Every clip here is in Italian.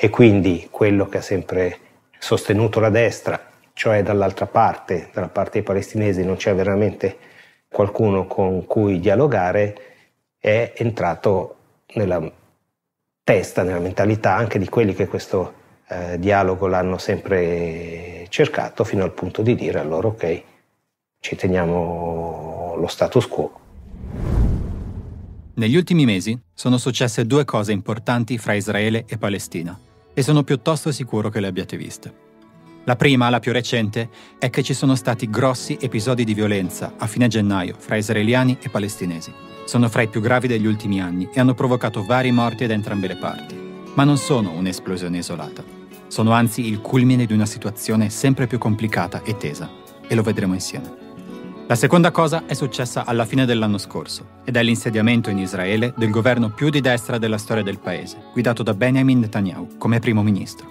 e quindi quello che ha sempre sostenuto la destra, cioè dall'altra parte, dalla parte dei palestinesi, non c'è veramente qualcuno con cui dialogare, è entrato nella testa, nella mentalità anche di quelli che questo eh, dialogo l'hanno sempre cercato fino al punto di dire a loro ok, ci teniamo lo status quo. Negli ultimi mesi sono successe due cose importanti fra Israele e Palestina e sono piuttosto sicuro che le abbiate viste. La prima, la più recente, è che ci sono stati grossi episodi di violenza a fine gennaio fra israeliani e palestinesi. Sono fra i più gravi degli ultimi anni e hanno provocato vari morti da entrambe le parti. Ma non sono un'esplosione isolata. Sono anzi il culmine di una situazione sempre più complicata e tesa. E lo vedremo insieme. La seconda cosa è successa alla fine dell'anno scorso ed è l'insediamento in Israele del governo più di destra della storia del paese, guidato da Benjamin Netanyahu come primo ministro.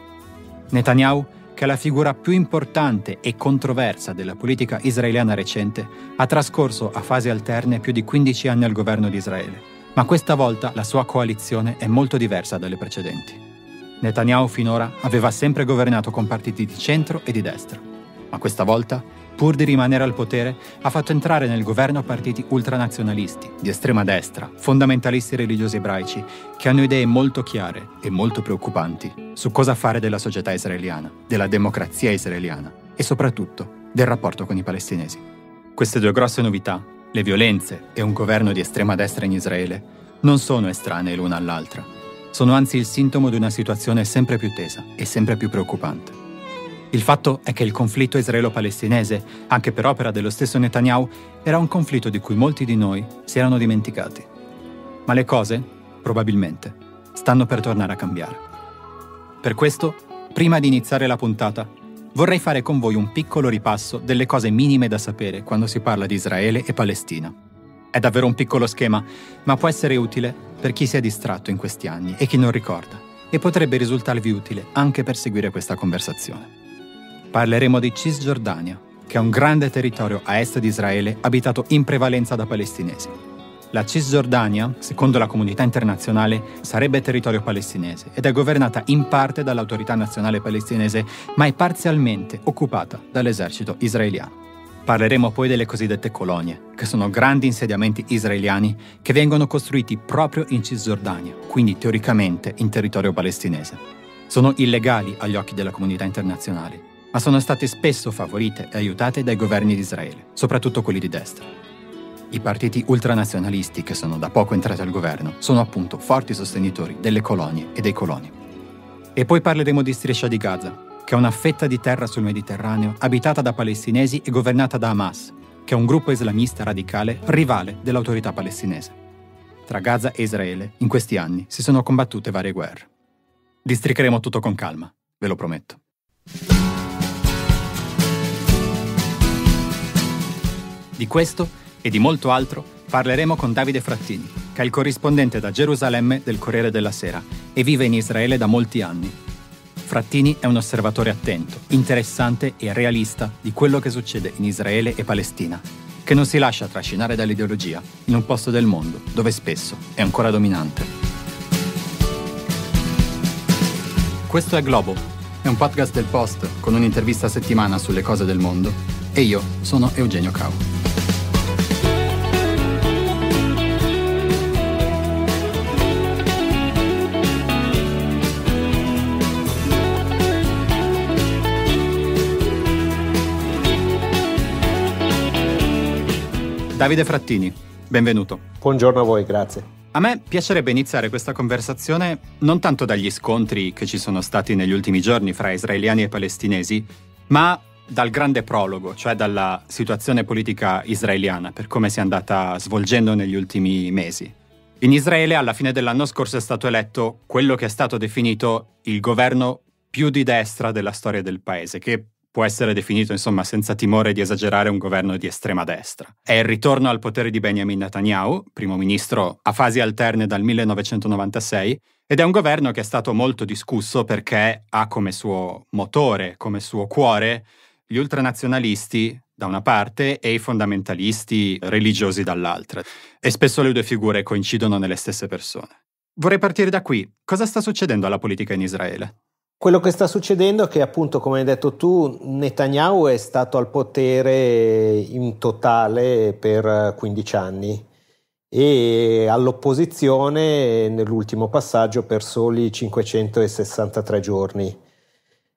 Netanyahu, che è la figura più importante e controversa della politica israeliana recente, ha trascorso a fasi alterne più di 15 anni al governo di Israele, ma questa volta la sua coalizione è molto diversa dalle precedenti. Netanyahu finora aveva sempre governato con partiti di centro e di destra, ma questa volta pur di rimanere al potere, ha fatto entrare nel governo partiti ultranazionalisti, di estrema destra, fondamentalisti religiosi ebraici, che hanno idee molto chiare e molto preoccupanti su cosa fare della società israeliana, della democrazia israeliana e soprattutto del rapporto con i palestinesi. Queste due grosse novità, le violenze e un governo di estrema destra in Israele, non sono estranee l'una all'altra, sono anzi il sintomo di una situazione sempre più tesa e sempre più preoccupante. Il fatto è che il conflitto israelo-palestinese, anche per opera dello stesso Netanyahu, era un conflitto di cui molti di noi si erano dimenticati. Ma le cose, probabilmente, stanno per tornare a cambiare. Per questo, prima di iniziare la puntata, vorrei fare con voi un piccolo ripasso delle cose minime da sapere quando si parla di Israele e Palestina. È davvero un piccolo schema, ma può essere utile per chi si è distratto in questi anni e chi non ricorda, e potrebbe risultarvi utile anche per seguire questa conversazione parleremo di Cisgiordania, che è un grande territorio a est di Israele abitato in prevalenza da palestinesi. La Cisgiordania, secondo la comunità internazionale, sarebbe territorio palestinese ed è governata in parte dall'autorità nazionale palestinese, ma è parzialmente occupata dall'esercito israeliano. Parleremo poi delle cosiddette colonie, che sono grandi insediamenti israeliani che vengono costruiti proprio in Cisgiordania, quindi teoricamente in territorio palestinese. Sono illegali agli occhi della comunità internazionale ma sono state spesso favorite e aiutate dai governi di Israele, soprattutto quelli di destra. I partiti ultranazionalisti che sono da poco entrati al governo sono appunto forti sostenitori delle colonie e dei coloni. E poi parleremo di Striscia di Gaza, che è una fetta di terra sul Mediterraneo abitata da palestinesi e governata da Hamas, che è un gruppo islamista radicale rivale dell'autorità palestinese. Tra Gaza e Israele, in questi anni, si sono combattute varie guerre. Districheremo tutto con calma, ve lo prometto. Di questo e di molto altro parleremo con Davide Frattini, che è il corrispondente da Gerusalemme del Corriere della Sera e vive in Israele da molti anni. Frattini è un osservatore attento, interessante e realista di quello che succede in Israele e Palestina, che non si lascia trascinare dall'ideologia in un posto del mondo dove spesso è ancora dominante. Questo è Globo, è un podcast del Post con un'intervista a settimana sulle cose del mondo e io sono Eugenio Cao. Davide Frattini, benvenuto. Buongiorno a voi, grazie. A me piacerebbe iniziare questa conversazione non tanto dagli scontri che ci sono stati negli ultimi giorni fra israeliani e palestinesi, ma dal grande prologo, cioè dalla situazione politica israeliana, per come si è andata svolgendo negli ultimi mesi. In Israele alla fine dell'anno scorso è stato eletto quello che è stato definito il governo più di destra della storia del paese, che può essere definito, insomma, senza timore di esagerare, un governo di estrema destra. È il ritorno al potere di Benjamin Netanyahu, primo ministro a fasi alterne dal 1996, ed è un governo che è stato molto discusso perché ha come suo motore, come suo cuore, gli ultranazionalisti da una parte e i fondamentalisti religiosi dall'altra. E spesso le due figure coincidono nelle stesse persone. Vorrei partire da qui. Cosa sta succedendo alla politica in Israele? Quello che sta succedendo è che, appunto, come hai detto tu, Netanyahu è stato al potere in totale per 15 anni e all'opposizione nell'ultimo passaggio per soli 563 giorni.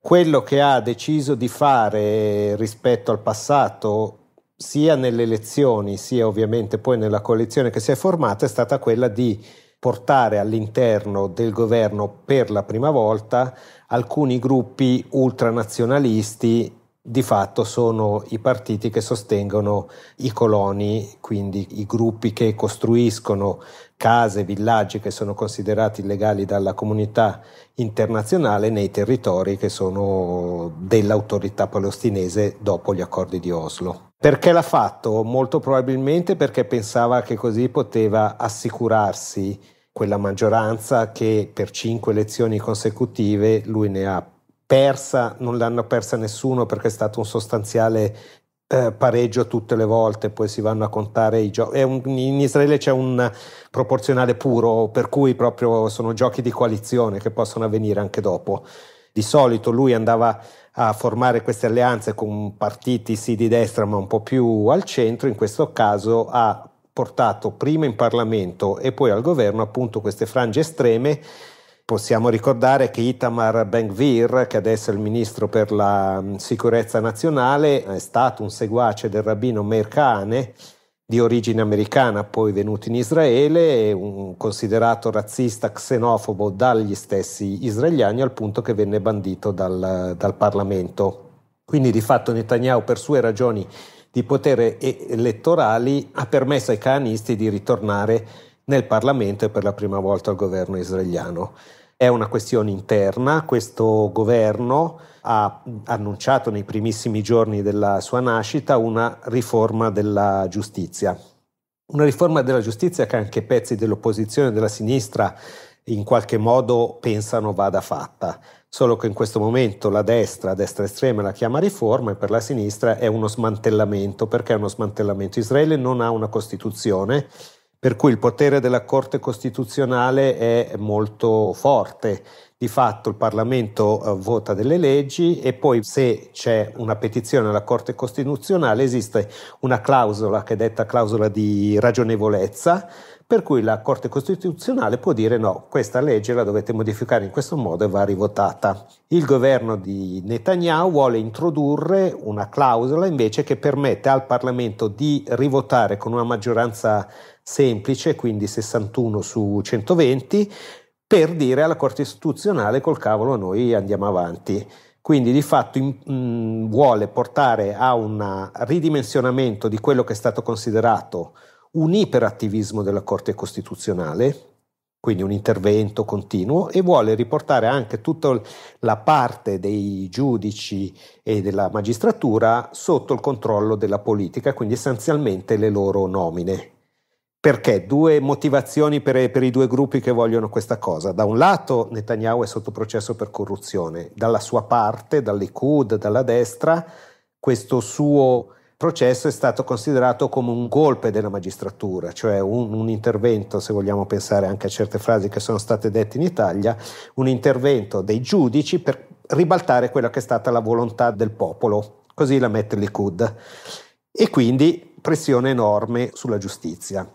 Quello che ha deciso di fare rispetto al passato, sia nelle elezioni, sia ovviamente poi nella coalizione che si è formata, è stata quella di portare all'interno del governo per la prima volta alcuni gruppi ultranazionalisti di fatto sono i partiti che sostengono i coloni, quindi i gruppi che costruiscono case, villaggi che sono considerati illegali dalla comunità internazionale nei territori che sono dell'autorità palestinese dopo gli accordi di Oslo. Perché l'ha fatto? Molto probabilmente perché pensava che così poteva assicurarsi quella maggioranza che per cinque elezioni consecutive lui ne ha persa, non l'hanno persa nessuno perché è stato un sostanziale eh, pareggio tutte le volte, poi si vanno a contare i giochi. In Israele c'è un proporzionale puro, per cui proprio sono giochi di coalizione che possono avvenire anche dopo. Di solito lui andava a formare queste alleanze con partiti sì di destra ma un po' più al centro, in questo caso ha portato prima in Parlamento e poi al governo appunto queste frange estreme. Possiamo ricordare che Itamar Benkvir, che adesso è il ministro per la mm, sicurezza nazionale, è stato un seguace del rabbino Merkane, di origine americana, poi venuto in Israele, considerato razzista, xenofobo dagli stessi israeliani al punto che venne bandito dal, dal Parlamento. Quindi di fatto Netanyahu per sue ragioni di potere elettorali ha permesso ai canisti di ritornare nel Parlamento e per la prima volta al governo israeliano. È una questione interna, questo governo ha annunciato nei primissimi giorni della sua nascita una riforma della giustizia. Una riforma della giustizia che anche pezzi dell'opposizione e della sinistra in qualche modo pensano vada fatta, solo che in questo momento la destra, destra estrema la chiama riforma e per la sinistra è uno smantellamento, perché è uno smantellamento. Israele non ha una Costituzione, per cui il potere della Corte Costituzionale è molto forte di fatto il Parlamento eh, vota delle leggi e poi se c'è una petizione alla Corte Costituzionale esiste una clausola che è detta clausola di ragionevolezza per cui la Corte Costituzionale può dire no, questa legge la dovete modificare in questo modo e va rivotata. Il governo di Netanyahu vuole introdurre una clausola invece che permette al Parlamento di rivotare con una maggioranza semplice, quindi 61 su 120, per dire alla Corte Costituzionale col cavolo noi andiamo avanti. Quindi di fatto in, mh, mm, vuole portare a un ridimensionamento di quello che è stato considerato un iperattivismo della Corte Costituzionale, quindi un intervento continuo, e vuole riportare anche tutta la parte dei giudici e della magistratura sotto il controllo della politica, quindi essenzialmente le loro nomine. Perché? Due motivazioni per, per, i due gruppi che vogliono questa cosa. Da un lato Netanyahu è sotto processo per corruzione, dalla sua parte, dall'Ikud, dalla destra, questo suo processo è stato considerato come un golpe della magistratura, cioè un, un intervento, se vogliamo pensare anche a certe frasi che sono state dette in Italia, un intervento dei giudici per ribaltare quella che è stata la volontà del popolo. Così la mette l'Ikud. E quindi pressione enorme sulla giustizia.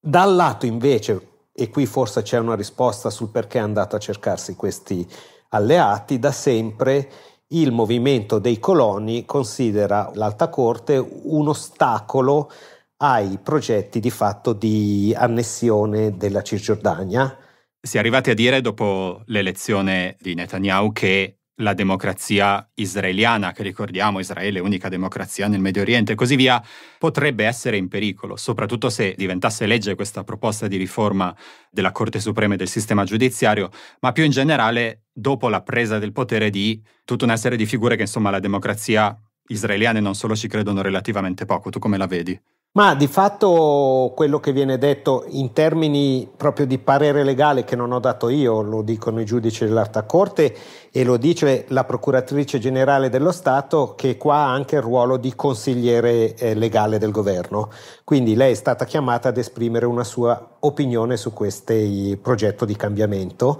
Dal lato invece, e qui forse c'è una risposta sul perché è andato a cercarsi questi alleati, da sempre il movimento dei coloni considera l'alta corte un ostacolo ai progetti di fatto di annessione della Cisgiordania. Si è arrivati a dire dopo l'elezione di Netanyahu che la democrazia israeliana, che ricordiamo Israele è unica democrazia nel Medio Oriente e così via, potrebbe essere in pericolo, soprattutto se diventasse legge questa proposta di riforma della Corte Suprema e del sistema giudiziario, ma più in generale dopo la presa del potere di tutta una serie di figure che insomma la democrazia israeliana e non solo ci credono relativamente poco. Tu come la vedi? Ma di fatto quello che viene detto in termini proprio di parere legale che non ho dato io, lo dicono i giudici dell'Alta Corte e lo dice la Procuratrice Generale dello Stato che qua ha anche il ruolo di consigliere eh, legale del governo. Quindi lei è stata chiamata ad esprimere una sua opinione su questo progetto di cambiamento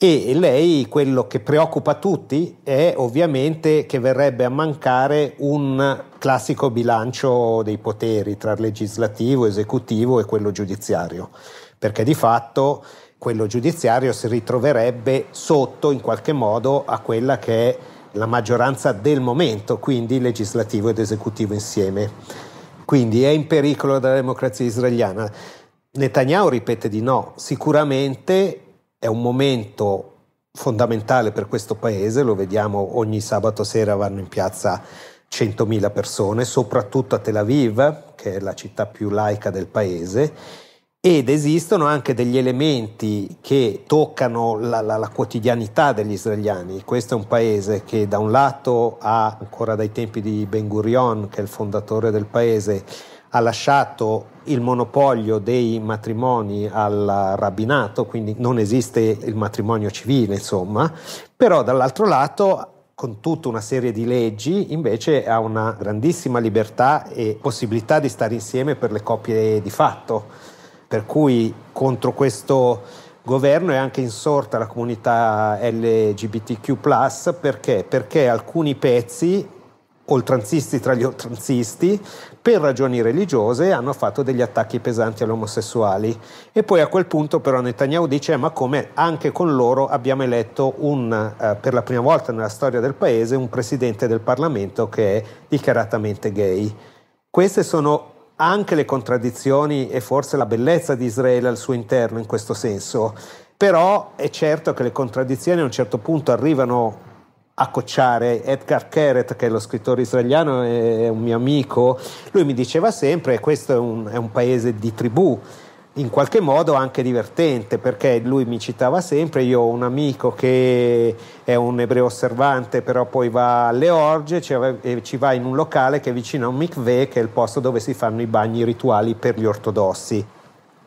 e lei quello che preoccupa tutti è ovviamente che verrebbe a mancare un classico bilancio dei poteri tra legislativo, esecutivo e quello giudiziario, perché di fatto quello giudiziario si ritroverebbe sotto in qualche modo a quella che è la maggioranza del momento, quindi legislativo ed esecutivo insieme. Quindi è in pericolo la democrazia israeliana. Netanyahu ripete di no, sicuramente è un momento fondamentale per questo paese, lo vediamo ogni sabato sera vanno in piazza 100.000 persone, soprattutto a Tel Aviv, che è la città più laica del paese, ed esistono anche degli elementi che toccano la, la, la, quotidianità degli israeliani. Questo è un paese che da un lato ha, ancora dai tempi di Ben Gurion, che è il fondatore del paese, ha lasciato il monopolio dei matrimoni al rabbinato, quindi non esiste il matrimonio civile, insomma, però dall'altro lato con tutta una serie di leggi, invece ha una grandissima libertà e possibilità di stare insieme per le coppie di fatto. Per cui contro questo governo è anche insorta la comunità LGBTQ, perché? Perché alcuni pezzi oltranzisti tra gli oltranzisti per ragioni religiose hanno fatto degli attacchi pesanti agli omosessuali. E poi a quel punto però Netanyahu dice ma come anche con loro abbiamo eletto un, eh, per la prima volta nella storia del paese un presidente del Parlamento che è dichiaratamente gay. Queste sono anche le contraddizioni e forse la bellezza di Israele al suo interno in questo senso. Però è certo che le contraddizioni a un certo punto arrivano a Edgar Keret, che è lo scrittore israeliano, è un mio amico, lui mi diceva sempre, questo è un, è un paese di tribù, in qualche modo anche divertente perché lui mi citava sempre, io ho un amico che è un ebreo osservante però poi va alle orge e ci va in un locale che è vicino a un mikveh che è il posto dove si fanno i bagni rituali per gli ortodossi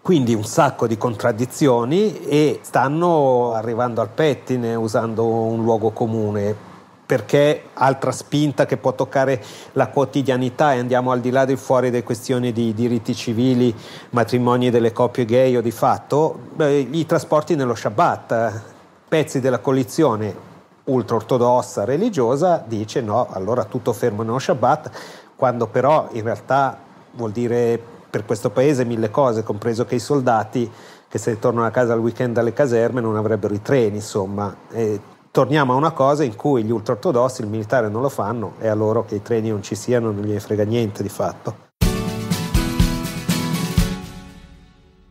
quindi un sacco di contraddizioni e stanno arrivando al pettine usando un luogo comune perché altra spinta che può toccare la quotidianità e andiamo al di là di fuori delle questioni di diritti civili, matrimoni delle coppie gay o di fatto, i trasporti nello Shabbat, pezzi della coalizione ultraortodossa religiosa dice no, allora tutto fermo nello Shabbat, quando però in realtà vuol dire per questo paese mille cose, compreso che i soldati che se tornano a casa al weekend dalle caserme non avrebbero i treni, insomma. E torniamo a una cosa in cui gli ultraortodossi, il militare non lo fanno, è a loro che i treni non ci siano, non gli frega niente di fatto.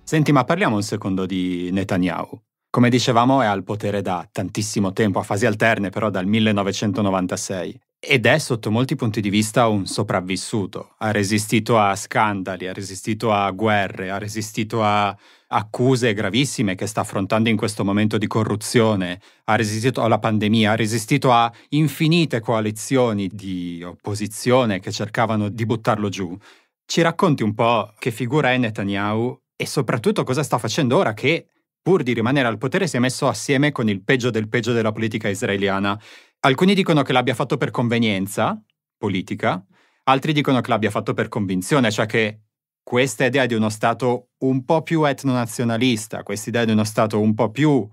Senti, ma parliamo un secondo di Netanyahu. Come dicevamo è al potere da tantissimo tempo, a fasi alterne però dal 1996, ed è sotto molti punti di vista un sopravvissuto. Ha resistito a scandali, ha resistito a guerre, ha resistito a accuse gravissime che sta affrontando in questo momento di corruzione, ha resistito alla pandemia, ha resistito a infinite coalizioni di opposizione che cercavano di buttarlo giù. Ci racconti un po' che figura è Netanyahu e soprattutto cosa sta facendo ora che pur di rimanere al potere, si è messo assieme con il peggio del peggio della politica israeliana. Alcuni dicono che l'abbia fatto per convenienza politica, altri dicono che l'abbia fatto per convinzione, cioè che questa idea di uno Stato un po' più etnonazionalista, questa idea di uno Stato un po' più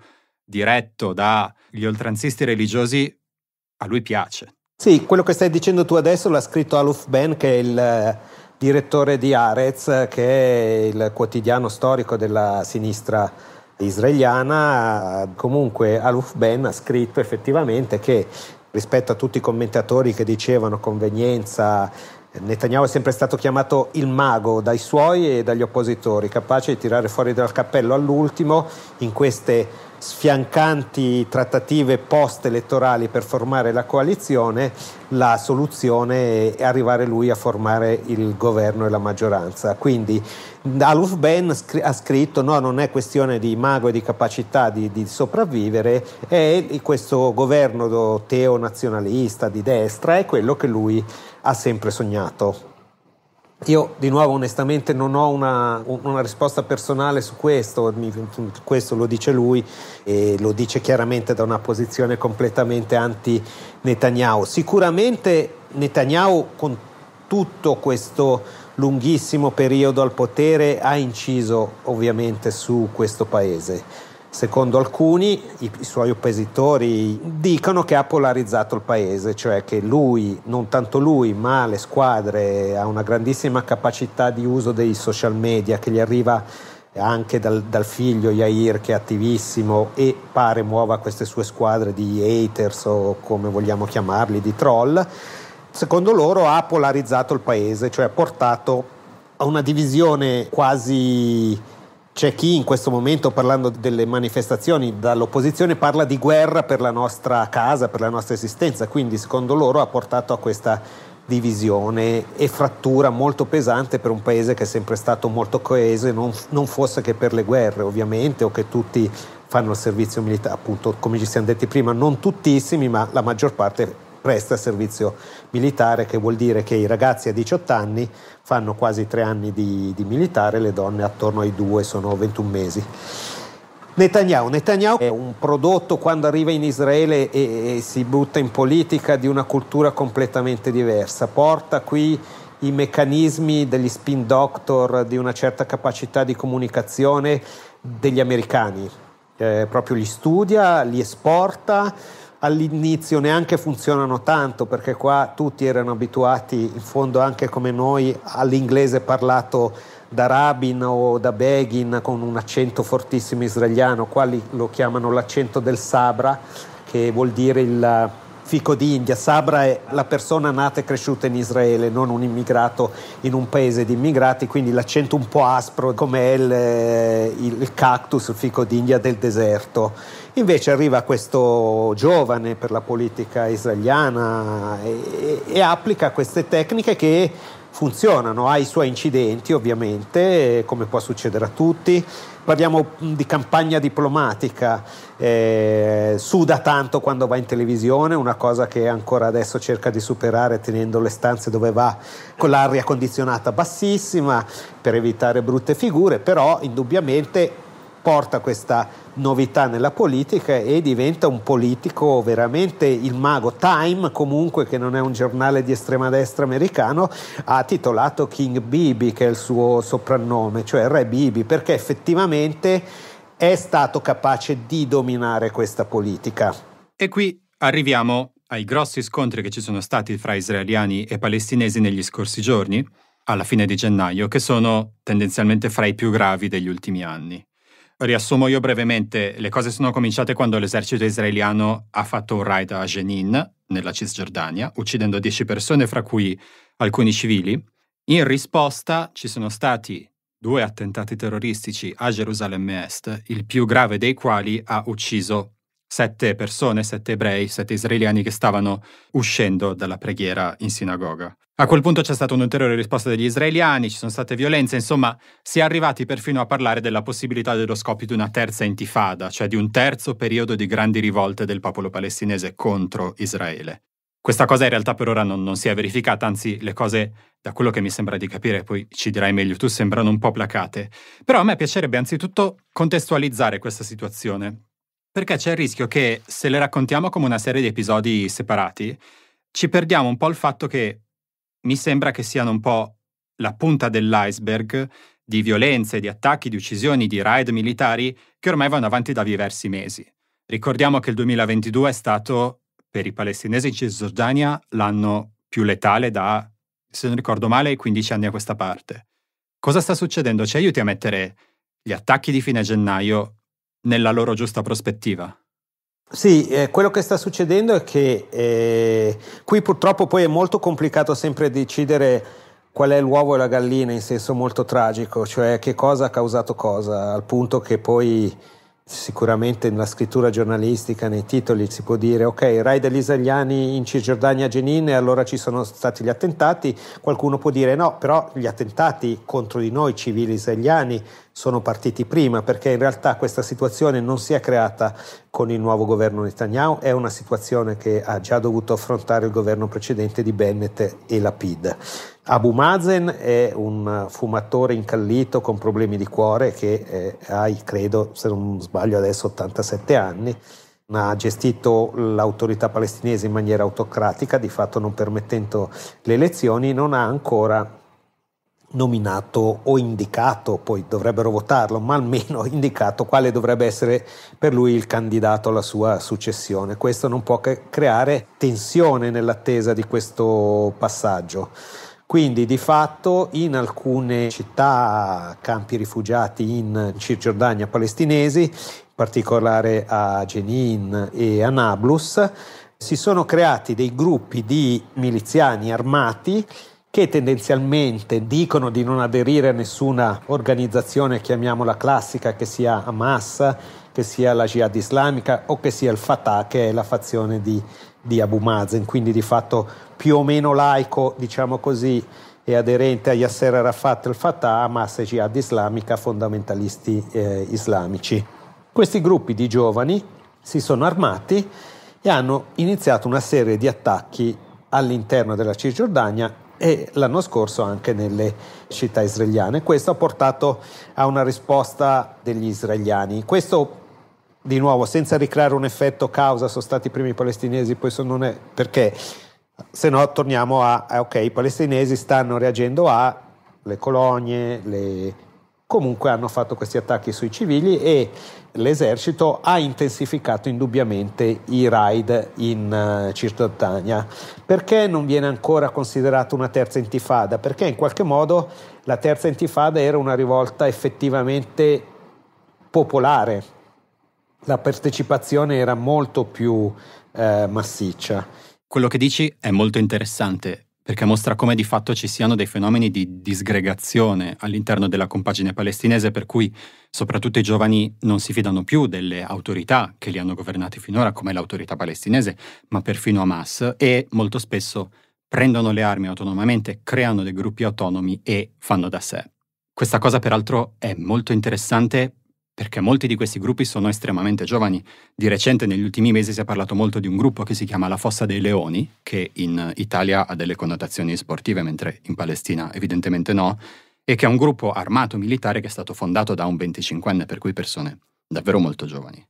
diretto dagli oltranzisti religiosi, a lui piace. Sì, quello che stai dicendo tu adesso l'ha scritto Aluf Ben, che è il eh, direttore di Arez, che è il quotidiano storico della sinistra israeliana, comunque Aluf Ben ha scritto effettivamente che rispetto a tutti i commentatori che dicevano convenienza, Netanyahu è sempre stato chiamato il mago dai suoi e dagli oppositori, capace di tirare fuori dal cappello all'ultimo in queste sfiancanti trattative post-elettorali per formare la coalizione, la soluzione è arrivare lui a formare il governo e la maggioranza. Quindi Aluf Ben ha scritto no, non è questione di mago e di capacità di, di sopravvivere, è questo governo teo nazionalista di destra, è quello che lui ha sempre sognato. Io di nuovo onestamente non ho una, una risposta personale su questo, questo lo dice lui e lo dice chiaramente da una posizione completamente anti-Netanyahu. Sicuramente Netanyahu con tutto questo lunghissimo periodo al potere ha inciso ovviamente su questo paese secondo alcuni i, i, suoi oppositori dicono che ha polarizzato il paese, cioè che lui, non tanto lui, ma le squadre ha una grandissima capacità di uso dei social media che gli arriva anche dal, dal figlio Yair che è attivissimo e pare muova queste sue squadre di haters o come vogliamo chiamarli, di troll. Secondo loro ha polarizzato il paese, cioè ha portato a una divisione quasi c'è chi in questo momento, parlando delle manifestazioni dall'opposizione, parla di guerra per la nostra casa, per la nostra esistenza, quindi secondo loro ha portato a questa divisione e frattura molto pesante per un paese che è sempre stato molto coeso, non, non fosse che per le guerre ovviamente o che tutti fanno il servizio militare, appunto come ci siamo detti prima, non tuttissimi ma la maggior parte resta servizio militare, che vuol dire che i ragazzi a 18 anni fanno quasi tre anni di, di militare, le donne attorno ai due sono 21 mesi. Netanyahu. Netanyahu. è un prodotto quando arriva in Israele e, e, si butta in politica di una cultura completamente diversa. Porta qui i meccanismi degli spin doctor, di una certa capacità di comunicazione degli americani. Eh, proprio li studia, li esporta all'inizio neanche funzionano tanto perché qua tutti erano abituati in fondo anche come noi all'inglese parlato da Rabin o da Begin con un accento fortissimo israeliano, qua lo chiamano l'accento del Sabra che vuol dire il fico d'India. Sabra è la persona nata e cresciuta in Israele, non un immigrato in un paese di immigrati, quindi l'accento un po' aspro come il, il cactus, il fico d'India del deserto Invece arriva questo giovane per la politica israeliana e, e applica queste tecniche che funzionano, ha i suoi incidenti ovviamente, come può succedere a tutti. Parliamo di campagna diplomatica, eh, suda tanto quando va in televisione, una cosa che ancora adesso cerca di superare tenendo le stanze dove va con l'aria condizionata bassissima per evitare brutte figure, però indubbiamente porta questa novità nella politica e diventa un politico veramente il mago. Time, comunque, che non è un giornale di estrema destra americano, ha titolato King Bibi, che è il suo soprannome, cioè Re Bibi, perché effettivamente è stato capace di dominare questa politica. E qui arriviamo ai grossi scontri che ci sono stati fra israeliani e palestinesi negli scorsi giorni, alla fine di gennaio, che sono tendenzialmente fra i più gravi degli ultimi anni. Riassumo io brevemente, le cose sono cominciate quando l'esercito israeliano ha fatto un raid a Jenin, nella Cisgiordania, uccidendo 10 persone, fra cui alcuni civili. In risposta ci sono stati due attentati terroristici a Gerusalemme Est, il più grave dei quali ha ucciso sette persone, sette ebrei, sette israeliani che stavano uscendo dalla preghiera in sinagoga. A quel punto c'è stata un'ulteriore risposta degli israeliani, ci sono state violenze, insomma si è arrivati perfino a parlare della possibilità dello scoppio di una terza intifada, cioè di un terzo periodo di grandi rivolte del popolo palestinese contro Israele. Questa cosa in realtà per ora non, non, si è verificata, anzi le cose, da quello che mi sembra di capire, poi ci dirai meglio tu, sembrano un po' placate. Però a me piacerebbe anzitutto contestualizzare questa situazione, perché c'è il rischio che se le raccontiamo come una serie di episodi separati, ci perdiamo un po' il fatto che mi sembra che siano un po' la punta dell'iceberg di violenze, di attacchi, di uccisioni, di raid militari che ormai vanno avanti da diversi mesi. Ricordiamo che il 2022 è stato per i palestinesi in Cisgiordania l'anno più letale da, se non ricordo male, 15 anni a questa parte. Cosa sta succedendo? Ci aiuti a mettere gli attacchi di fine gennaio nella loro giusta prospettiva. Sì, eh, quello che sta succedendo è che eh, qui purtroppo poi è molto complicato sempre decidere qual è l'uovo e la gallina in senso molto tragico, cioè che cosa ha causato cosa, al punto che poi sicuramente nella scrittura giornalistica, nei titoli si può dire ok, Rai degli israeliani in Cisgiordania a Jenin e allora ci sono stati gli attentati, qualcuno può dire no, però gli attentati contro di noi civili israeliani sono partiti prima, perché in realtà questa situazione non si è creata con il nuovo governo Netanyahu, è una situazione che ha già dovuto affrontare il governo precedente di Bennett e la PID. Abu Mazen è un fumatore incallito con problemi di cuore che eh, ha, credo, se non sbaglio adesso, 87 anni ha gestito l'autorità palestinese in maniera autocratica, di fatto non permettendo le elezioni, non ha ancora nominato o indicato, poi dovrebbero votarlo, ma almeno indicato quale dovrebbe essere per lui il candidato alla sua successione. Questo non può che creare tensione nell'attesa di questo passaggio. Quindi di fatto in alcune città, campi rifugiati in Cisgiordania palestinesi, in particolare a Jenin e a Nablus, si sono creati dei gruppi di miliziani armati che tendenzialmente dicono di non aderire a nessuna organizzazione, chiamiamola classica, che sia Hamas, che sia la Jihad islamica o che sia il Fatah, che è la fazione di, di Abu Mazen, quindi di fatto più o meno laico, diciamo così, e aderente a Yasser Arafat e il Fatah, Hamas e Jihad islamica, fondamentalisti eh, islamici. Questi gruppi di giovani si sono armati e hanno iniziato una serie di attacchi all'interno della Cisgiordania e l'anno scorso anche nelle città israeliane. Questo ha portato a una risposta degli israeliani. Questo di nuovo, senza ricreare un effetto causa, sono stati i primi palestinesi, poi sono è, perché se no torniamo a, ok, i palestinesi stanno reagendo a le colonie, le comunque hanno fatto questi attacchi sui civili e l'esercito ha intensificato indubbiamente i raid in uh, Cisgiordania. Perché non viene ancora considerata una terza intifada? Perché in qualche modo la terza intifada era una rivolta effettivamente popolare, la partecipazione era molto più eh, massiccia. Quello che dici è molto interessante perché mostra come di fatto ci siano dei fenomeni di disgregazione all'interno della compagine palestinese, per cui soprattutto i giovani non si fidano più delle autorità che li hanno governati finora, come l'autorità palestinese, ma perfino Hamas, e molto spesso prendono le armi autonomamente, creano dei gruppi autonomi e fanno da sé. Questa cosa peraltro è molto interessante perché molti di questi gruppi sono estremamente giovani. Di recente, negli ultimi mesi, si è parlato molto di un gruppo che si chiama La Fossa dei Leoni, che in Italia ha delle connotazioni sportive, mentre in Palestina evidentemente no, e che è un gruppo armato militare che è stato fondato da un 25enne, per cui persone davvero molto giovani.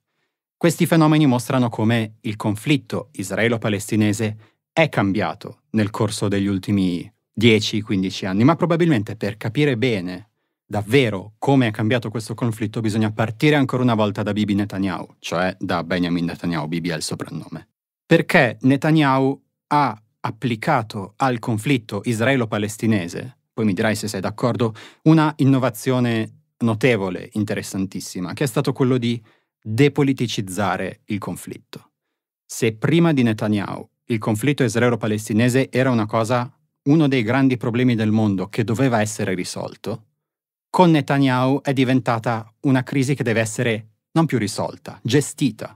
Questi fenomeni mostrano come il conflitto israelo-palestinese è cambiato nel corso degli ultimi 10-15 anni, ma probabilmente per capire bene davvero come è cambiato questo conflitto bisogna partire ancora una volta da Bibi Netanyahu, cioè da Benjamin Netanyahu, Bibi è il soprannome. Perché Netanyahu ha applicato al conflitto israelo-palestinese, poi mi dirai se sei d'accordo, una innovazione notevole, interessantissima, che è stato quello di depoliticizzare il conflitto. Se prima di Netanyahu il conflitto israelo-palestinese era una cosa, uno dei grandi problemi del mondo che doveva essere risolto, con Netanyahu è diventata una crisi che deve essere non più risolta, gestita.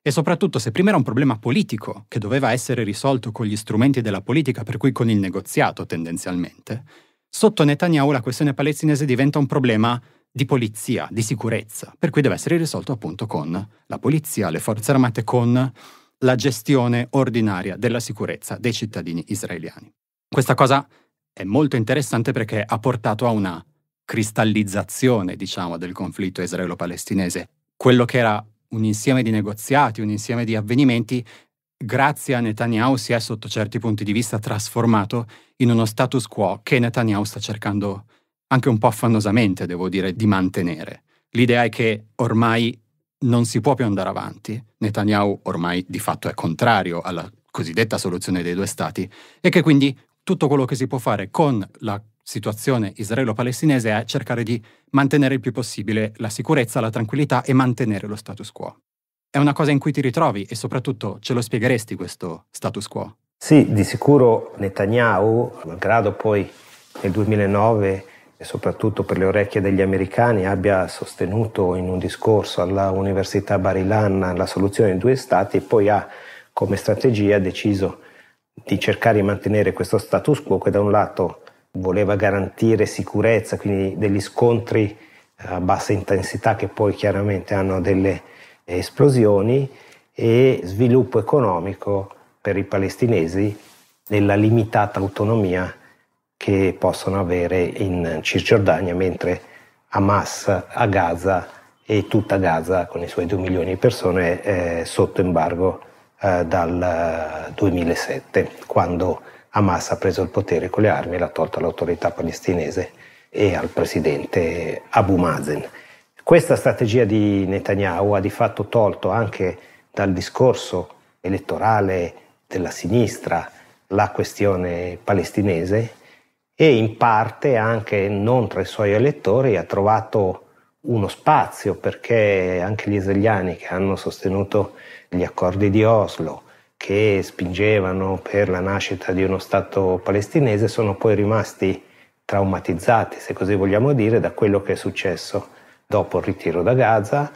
E soprattutto se prima era un problema politico, che doveva essere risolto con gli strumenti della politica, per cui con il negoziato tendenzialmente, sotto Netanyahu la questione palestinese diventa un problema di polizia, di sicurezza, per cui deve essere risolto appunto con la polizia, le forze armate, con la gestione ordinaria della sicurezza dei cittadini israeliani. Questa cosa è molto interessante perché ha portato a una cristallizzazione, diciamo, del conflitto israelo-palestinese. Quello che era un insieme di negoziati, un insieme di avvenimenti, grazie a Netanyahu si è sotto certi punti di vista trasformato in uno status quo che Netanyahu sta cercando anche un po' affannosamente, devo dire, di mantenere. L'idea è che ormai non si può più andare avanti, Netanyahu ormai di fatto è contrario alla cosiddetta soluzione dei due stati e che quindi tutto quello che si può fare con la situazione israelo-palestinese è cercare di mantenere il più possibile la sicurezza, la tranquillità e mantenere lo status quo. È una cosa in cui ti ritrovi e soprattutto ce lo spiegheresti questo status quo? Sì, di sicuro Netanyahu, malgrado poi nel 2009 e soprattutto per le orecchie degli americani abbia sostenuto in un discorso alla Università Barilan la soluzione in due stati e poi ha come strategia deciso di cercare di mantenere questo status quo che da un lato voleva garantire sicurezza, quindi degli scontri eh, a bassa intensità che poi chiaramente hanno delle eh, esplosioni e sviluppo economico per i palestinesi nella limitata autonomia che possono avere in Cisgiordania, mentre Hamas a Gaza e tutta Gaza con i suoi 2 milioni di persone è sotto embargo eh, dal 2007, eh, quando Hamas ha preso il potere con le armi, e l'ha tolto all'autorità palestinese e al presidente Abu Mazen. Questa strategia di Netanyahu ha di fatto tolto anche dal discorso elettorale della sinistra la questione palestinese e in parte anche non tra i suoi elettori ha trovato uno spazio perché anche gli israeliani che hanno sostenuto gli accordi di Oslo, che spingevano per la nascita di uno Stato palestinese sono poi rimasti traumatizzati, se così vogliamo dire, da quello che è successo dopo il ritiro da Gaza,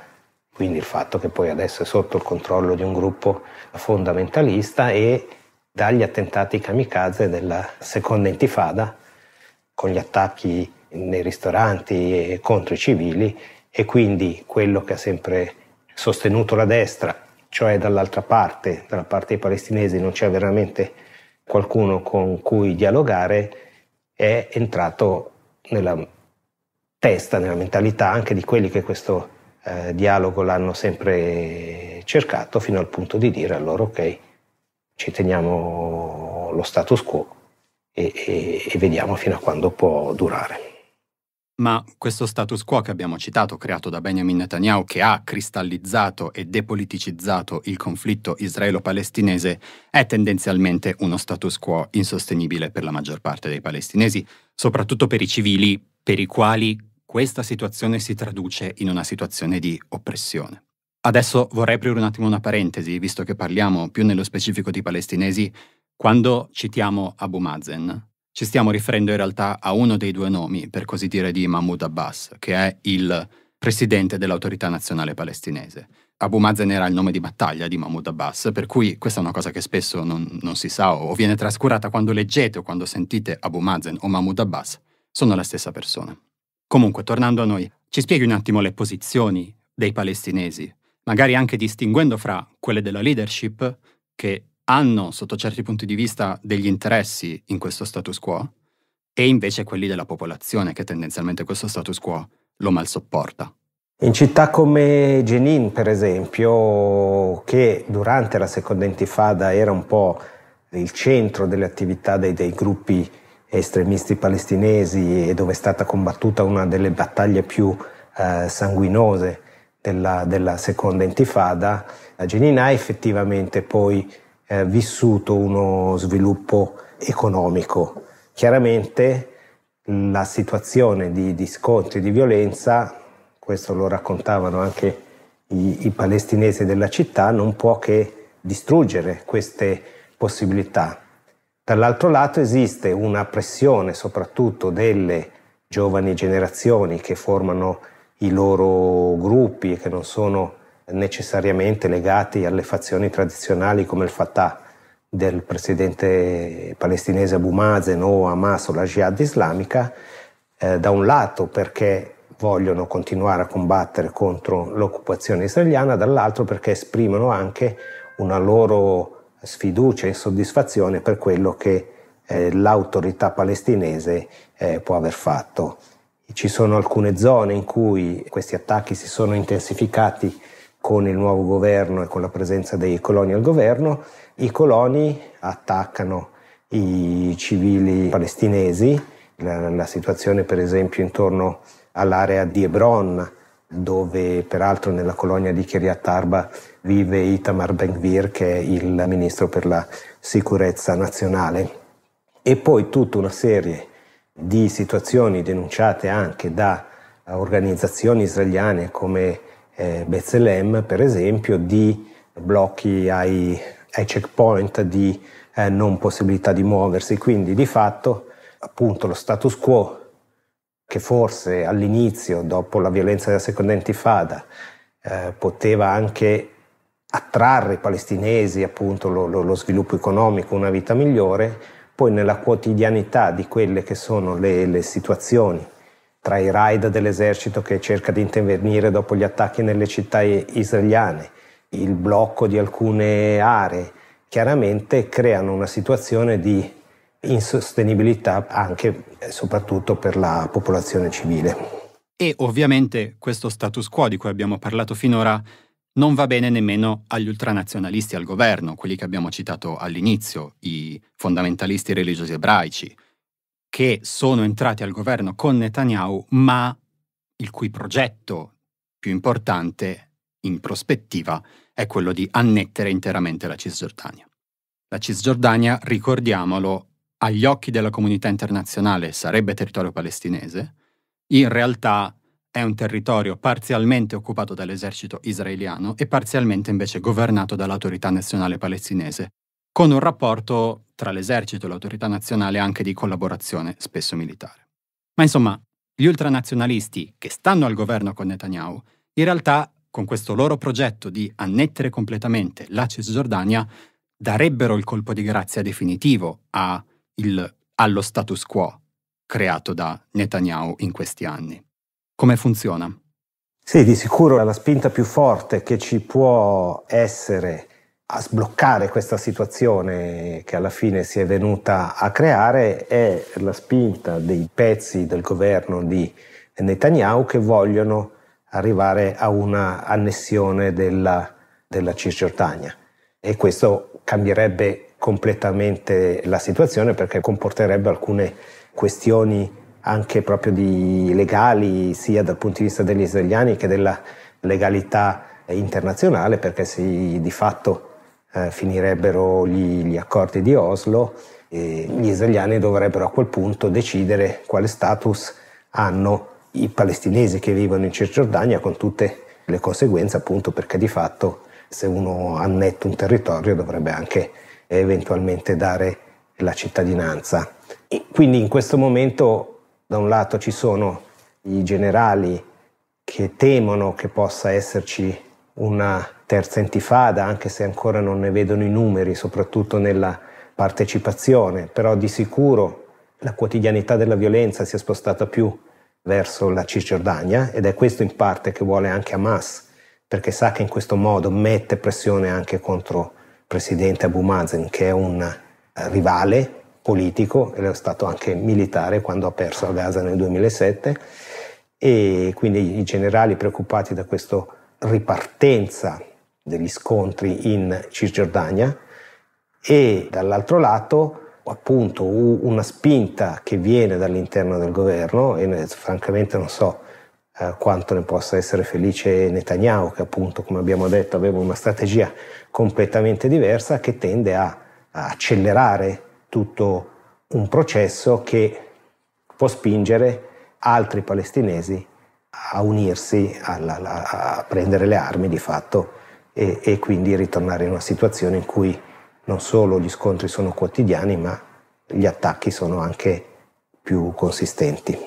quindi il fatto che poi adesso è sotto il controllo di un gruppo fondamentalista e dagli attentati kamikaze della seconda intifada, con gli attacchi nei ristoranti e contro i civili e quindi quello che ha sempre sostenuto la destra cioè dall'altra parte, dalla parte palestinese, non c'è veramente qualcuno con cui dialogare, è entrato nella testa, nella mentalità anche di quelli che questo eh, dialogo l'hanno sempre cercato, fino al punto di dire allora ok, ci teniamo lo status quo e, e, e vediamo fino a quando può durare. Ma questo status quo che abbiamo citato, creato da Benjamin Netanyahu, che ha cristallizzato e depoliticizzato il conflitto israelo-palestinese, è tendenzialmente uno status quo insostenibile per la maggior parte dei palestinesi, soprattutto per i civili, per i quali questa situazione si traduce in una situazione di oppressione. Adesso vorrei aprire un attimo una parentesi, visto che parliamo più nello specifico di palestinesi. Quando citiamo Abu Mazen, ci stiamo riferendo in realtà a uno dei due nomi, per così dire, di Mahmoud Abbas, che è il presidente dell'autorità nazionale palestinese. Abu Mazen era il nome di battaglia di Mahmoud Abbas, per cui questa è una cosa che spesso non, non si sa o viene trascurata quando leggete o quando sentite Abu Mazen o Mahmoud Abbas, sono la stessa persona. Comunque, tornando a noi, ci spieghi un attimo le posizioni dei palestinesi, magari anche distinguendo fra quelle della leadership, che hanno, sotto certi punti di vista, degli interessi in questo status quo e invece quelli della popolazione che tendenzialmente questo status quo lo mal sopporta. In città come Jenin, per esempio, che durante la seconda intifada era un po' il centro delle attività dei, dei gruppi estremisti palestinesi e dove è stata combattuta una delle battaglie più eh, sanguinose della, della, seconda intifada, Jenin ha effettivamente poi eh, vissuto uno sviluppo economico. Chiaramente la situazione di, di scontri, di violenza, questo lo raccontavano anche i, i palestinesi della città, non può che distruggere queste possibilità. Dall'altro lato esiste una pressione soprattutto delle giovani generazioni che formano i loro gruppi, che non sono necessariamente legati alle fazioni tradizionali come il Fatah del presidente palestinese Abu Mazen o Hamas o la Jihad islamica, eh, da un lato perché vogliono continuare a combattere contro l'occupazione israeliana, dall'altro perché esprimono anche una loro sfiducia e insoddisfazione per quello che eh, l'autorità palestinese eh, può aver fatto. Ci sono alcune zone in cui questi attacchi si sono intensificati con il nuovo governo e con la presenza dei coloni al governo, i coloni attaccano i civili palestinesi, la, la situazione per esempio intorno all'area di Hebron, dove peraltro nella colonia di Kiryat Arba vive Itamar Ben-Gvir che è il ministro per la sicurezza nazionale e poi tutta una serie di situazioni denunciate anche da organizzazioni israeliane come eh, Bethlehem, per esempio, di blocchi ai, ai checkpoint, di eh, non possibilità di muoversi. Quindi di fatto appunto lo status quo che forse all'inizio, dopo la violenza della seconda intifada, eh, poteva anche attrarre i palestinesi appunto lo, lo, lo, sviluppo economico, una vita migliore, poi nella quotidianità di quelle che sono le, le situazioni tra i raid dell'esercito che cerca di intervenire dopo gli attacchi nelle città israeliane, il blocco di alcune aree, chiaramente creano una situazione di insostenibilità anche e eh, soprattutto per la popolazione civile. E ovviamente questo status quo di cui abbiamo parlato finora non va bene nemmeno agli ultranazionalisti al governo, quelli che abbiamo citato all'inizio, i fondamentalisti religiosi ebraici, che sono entrati al governo con Netanyahu, ma il cui progetto più importante in prospettiva è quello di annettere interamente la Cisgiordania. La Cisgiordania, ricordiamolo, agli occhi della comunità internazionale sarebbe territorio palestinese, in realtà è un territorio parzialmente occupato dall'esercito israeliano e parzialmente invece governato dall'autorità nazionale palestinese, con un rapporto tra l'esercito e l'autorità nazionale anche di collaborazione, spesso militare. Ma insomma, gli ultranazionalisti che stanno al governo con Netanyahu, in realtà con questo loro progetto di annettere completamente la Cisgiordania, darebbero il colpo di grazia definitivo il, allo status quo creato da Netanyahu in questi anni. Come funziona? Sì, di sicuro la spinta più forte che ci può essere a sbloccare questa situazione che alla fine si è venuta a creare è la spinta dei pezzi del governo di Netanyahu che vogliono arrivare a una annessione della, della Cisgiordania e questo cambierebbe completamente la situazione perché comporterebbe alcune questioni anche proprio di legali sia dal punto di vista degli israeliani che della legalità internazionale perché si di fatto eh, finirebbero gli, gli, accordi di Oslo e gli israeliani dovrebbero a quel punto decidere quale status hanno i palestinesi che vivono in Cisgiordania con tutte le conseguenze appunto perché di fatto se uno annetta un territorio dovrebbe anche eventualmente dare la cittadinanza. E quindi in questo momento da un lato ci sono i generali che temono che possa esserci una terza intifada, anche se ancora non ne vedono i numeri, soprattutto nella partecipazione, però di sicuro la quotidianità della violenza si è spostata più verso la Cisgiordania ed è questo in parte che vuole anche Hamas, perché sa che in questo modo mette pressione anche contro il presidente Abu Mazen, che è un eh, rivale politico, e è stato anche militare quando ha perso a Gaza nel 2007 e quindi i generali preoccupati da questa ripartenza degli scontri in Cisgiordania e dall'altro lato appunto una spinta che viene dall'interno del governo e francamente non so eh, quanto ne possa essere felice Netanyahu che appunto come abbiamo detto aveva una strategia completamente diversa che tende a, accelerare tutto un processo che può spingere altri palestinesi a unirsi, alla, alla, a prendere le armi di fatto e, e quindi ritornare in una situazione in cui non solo gli scontri sono quotidiani, ma gli attacchi sono anche più consistenti.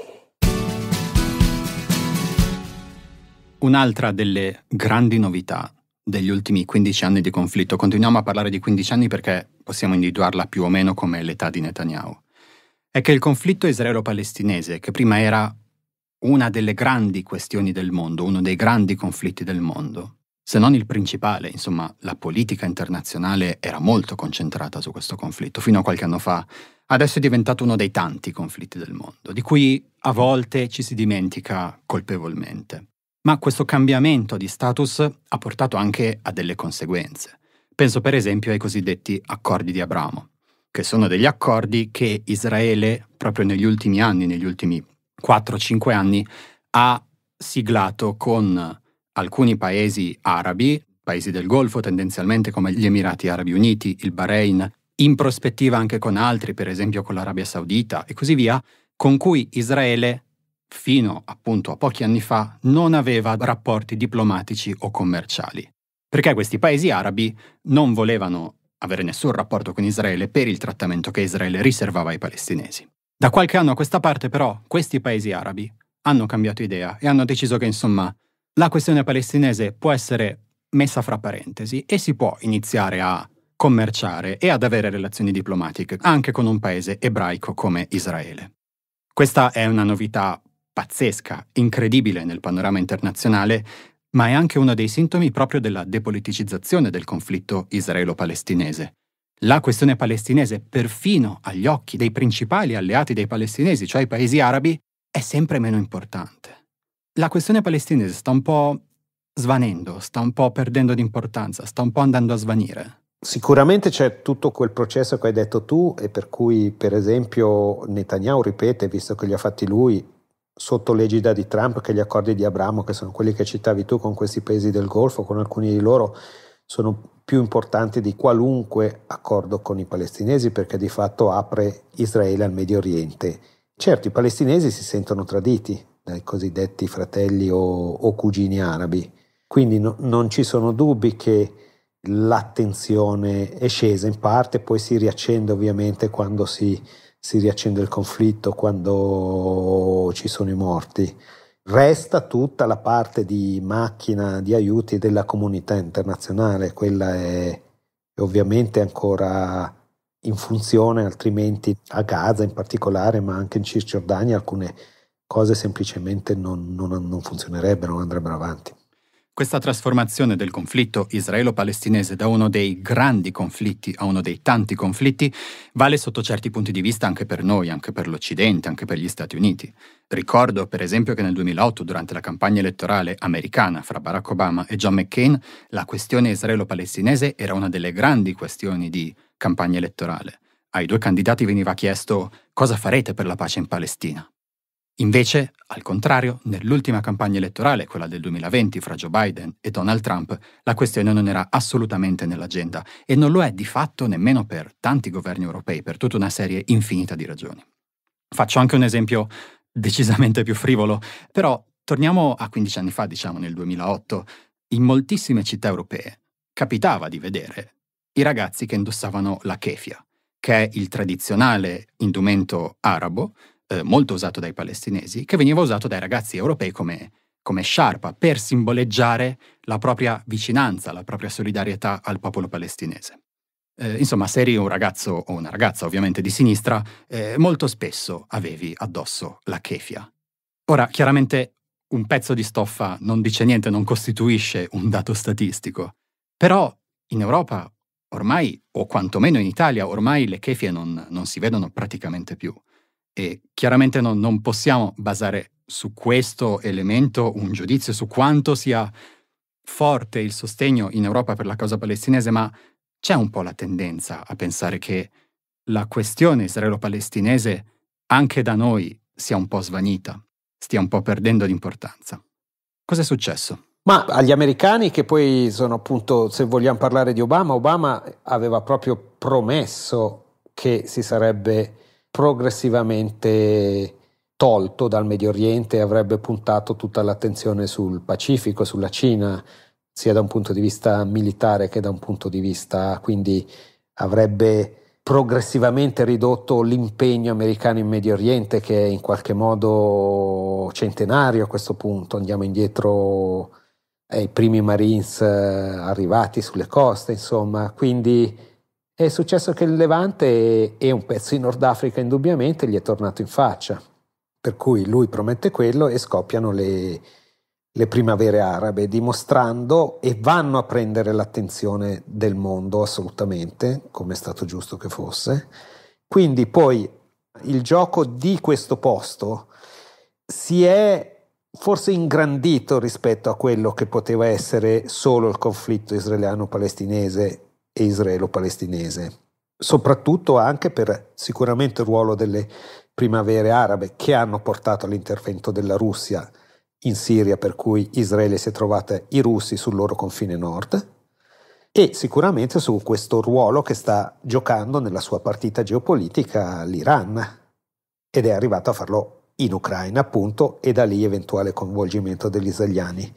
Un'altra delle grandi novità degli ultimi 15 anni di conflitto, continuiamo a parlare di 15 anni perché possiamo individuarla più o meno come l'età di Netanyahu, è che il conflitto israelo-palestinese, che prima era una delle grandi questioni del mondo, uno dei grandi conflitti del mondo, se non il principale, insomma, la politica internazionale era molto concentrata su questo conflitto fino a qualche anno fa. Adesso è diventato uno dei tanti conflitti del mondo, di cui a volte ci si dimentica colpevolmente. Ma questo cambiamento di status ha portato anche a delle conseguenze. Penso per esempio ai cosiddetti accordi di Abramo, che sono degli accordi che Israele, proprio negli ultimi anni, negli ultimi 4-5 anni, ha siglato con alcuni paesi arabi, paesi del Golfo tendenzialmente come gli Emirati Arabi Uniti, il Bahrain, in prospettiva anche con altri, per esempio con l'Arabia Saudita e così via, con cui Israele fino appunto a pochi anni fa non aveva rapporti diplomatici o commerciali, perché questi paesi arabi non volevano avere nessun rapporto con Israele per il trattamento che Israele riservava ai palestinesi. Da qualche anno a questa parte però questi paesi arabi hanno cambiato idea e hanno deciso che insomma la questione palestinese può essere messa fra parentesi e si può iniziare a commerciare e ad avere relazioni diplomatiche anche con un paese ebraico come Israele. Questa è una novità pazzesca, incredibile nel panorama internazionale, ma è anche uno dei sintomi proprio della depoliticizzazione del conflitto israelo-palestinese. La questione palestinese, perfino agli occhi dei principali alleati dei palestinesi, cioè i paesi arabi, è sempre meno importante la questione palestinese sta un po' svanendo, sta un po' perdendo di importanza, sta un po' andando a svanire. Sicuramente c'è tutto quel processo che hai detto tu e per cui per esempio Netanyahu ripete, visto che li ha fatti lui, sotto l'egida di Trump che gli accordi di Abramo, che sono quelli che citavi tu con questi paesi del Golfo, con alcuni di loro, sono più importanti di qualunque accordo con i palestinesi perché di fatto apre Israele al Medio Oriente. Certo, i palestinesi si sentono traditi, dai cosiddetti fratelli o, o cugini arabi. Quindi no, non ci sono dubbi che l'attenzione è scesa in parte, poi si riaccende ovviamente quando si, si riaccende il conflitto, quando ci sono i morti. Resta tutta la parte di macchina di aiuti della comunità internazionale, quella è, è ovviamente ancora in funzione, altrimenti a Gaza in particolare, ma anche in Cisgiordania alcune cose semplicemente non, non, non funzionerebbero, non andrebbero avanti. Questa trasformazione del conflitto israelo-palestinese da uno dei grandi conflitti a uno dei tanti conflitti vale sotto certi punti di vista anche per noi, anche per l'Occidente, anche per gli Stati Uniti. Ricordo per esempio che nel 2008, durante la campagna elettorale americana fra Barack Obama e John McCain, la questione israelo-palestinese era una delle grandi questioni di campagna elettorale. Ai due candidati veniva chiesto cosa farete per la pace in Palestina. Invece, al contrario, nell'ultima campagna elettorale, quella del 2020 fra Joe Biden e Donald Trump, la questione non era assolutamente nell'agenda e non lo è di fatto nemmeno per tanti governi europei, per tutta una serie infinita di ragioni. Faccio anche un esempio decisamente più frivolo, però torniamo a 15 anni fa, diciamo nel 2008, in moltissime città europee capitava di vedere i ragazzi che indossavano la kefia, che è il tradizionale indumento arabo eh, molto usato dai palestinesi, che veniva usato dai ragazzi europei come, come sciarpa per simboleggiare la propria vicinanza, la propria solidarietà al popolo palestinese. Eh, insomma, se eri un ragazzo o una ragazza ovviamente di sinistra, eh, molto spesso avevi addosso la kefia. Ora, chiaramente un pezzo di stoffa non dice niente, non costituisce un dato statistico, però in Europa ormai, o quantomeno in Italia, ormai le kefie non, non si vedono praticamente più. E chiaramente non, non possiamo basare su questo elemento un giudizio su quanto sia forte il sostegno in Europa per la causa palestinese, ma c'è un po' la tendenza a pensare che la questione israelo-palestinese anche da noi sia un po' svanita, stia un po' perdendo di importanza. Cos'è successo? Ma agli americani che poi sono appunto, se vogliamo parlare di Obama, Obama aveva proprio promesso che si sarebbe progressivamente tolto dal Medio Oriente e avrebbe puntato tutta l'attenzione sul Pacifico, sulla Cina, sia da un punto di vista militare che da un punto di vista quindi avrebbe progressivamente ridotto l'impegno americano in Medio Oriente che è in qualche modo centenario a questo punto, andiamo indietro ai primi Marines eh, arrivati sulle coste, insomma, quindi è successo che il Levante e un pezzo in Nord Africa indubbiamente gli è tornato in faccia, per cui lui promette quello e scoppiano le, le primavere arabe, dimostrando e vanno a prendere l'attenzione del mondo assolutamente, come è stato giusto che fosse. Quindi poi il gioco di questo posto si è forse ingrandito rispetto a quello che poteva essere solo il conflitto israeliano-palestinese e israelo-palestinese, soprattutto anche per sicuramente il ruolo delle primavere arabe che hanno portato all'intervento della Russia in Siria, per cui Israele si è trovata i russi sul loro confine nord, e sicuramente su questo ruolo che sta giocando nella sua partita geopolitica l'Iran, ed è arrivato a farlo in Ucraina appunto, e da lì eventuale coinvolgimento degli israeliani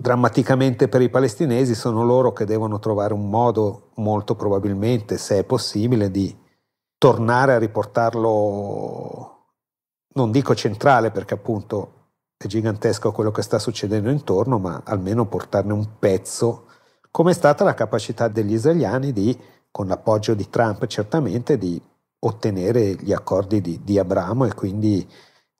drammaticamente per i palestinesi sono loro che devono trovare un modo, molto probabilmente, se è possibile, di tornare a riportarlo, non dico centrale perché appunto è gigantesco quello che sta succedendo intorno, ma almeno portarne un pezzo, come è stata la capacità degli israeliani di, con l'appoggio di Trump certamente, di ottenere gli accordi di, di Abramo e quindi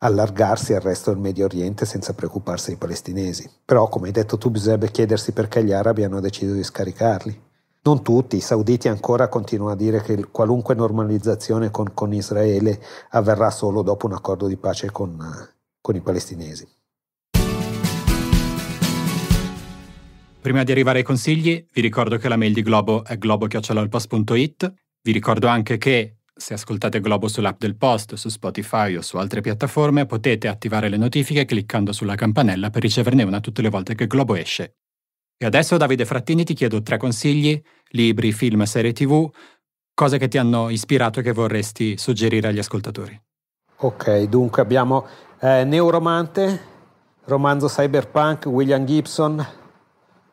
allargarsi al resto del Medio Oriente senza preoccuparsi dei palestinesi. Però, come hai detto tu, bisognerebbe chiedersi perché gli arabi hanno deciso di scaricarli. Non tutti, i sauditi ancora continuano a dire che qualunque normalizzazione con, con Israele avverrà solo dopo un accordo di pace con, con i palestinesi. Prima di arrivare ai consigli, vi ricordo che la mail di Globo è globo.it. Vi ricordo anche che se ascoltate Globo sull'app del Post, su Spotify o su altre piattaforme, potete attivare le notifiche cliccando sulla campanella per riceverne una tutte le volte che Globo esce. E adesso, Davide Frattini, ti chiedo tre consigli, libri, film, serie tv, cose che ti hanno ispirato e che vorresti suggerire agli ascoltatori. Ok, dunque abbiamo eh, Neuromante, romanzo cyberpunk, William Gibson,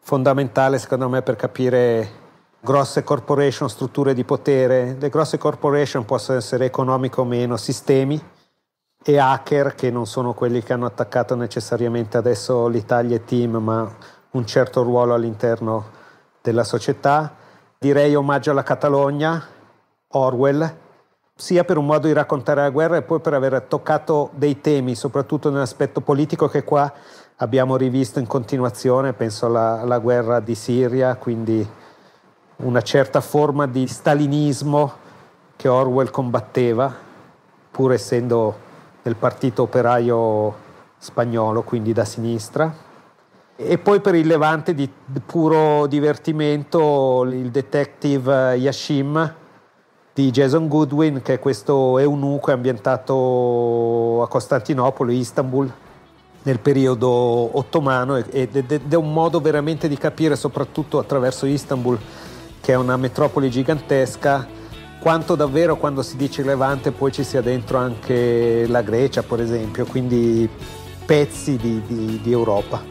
fondamentale secondo me per capire grosse corporation, strutture di potere. Le grosse corporation possono essere economiche o meno, sistemi e hacker che non sono quelli che hanno attaccato necessariamente adesso l'Italia e Team, ma un certo ruolo all'interno della società. Direi omaggio alla Catalogna, Orwell, sia per un modo di raccontare la guerra e poi per aver toccato dei temi, soprattutto nell'aspetto politico che qua abbiamo rivisto in continuazione, penso alla, alla guerra di Siria, quindi una certa forma di stalinismo che Orwell combatteva, pur essendo del partito operaio spagnolo, quindi da sinistra. E poi per il Levante di puro divertimento il detective Yashim di Jason Goodwin, che è questo eunuco ambientato a Costantinopoli, Istanbul, nel periodo ottomano ed è un modo veramente di capire soprattutto attraverso Istanbul che è una metropoli gigantesca, quanto davvero quando si dice Levante poi ci sia dentro anche la Grecia, per esempio, quindi pezzi di, di, di Europa.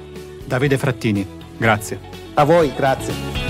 Davide Frattini, grazie. A voi, grazie.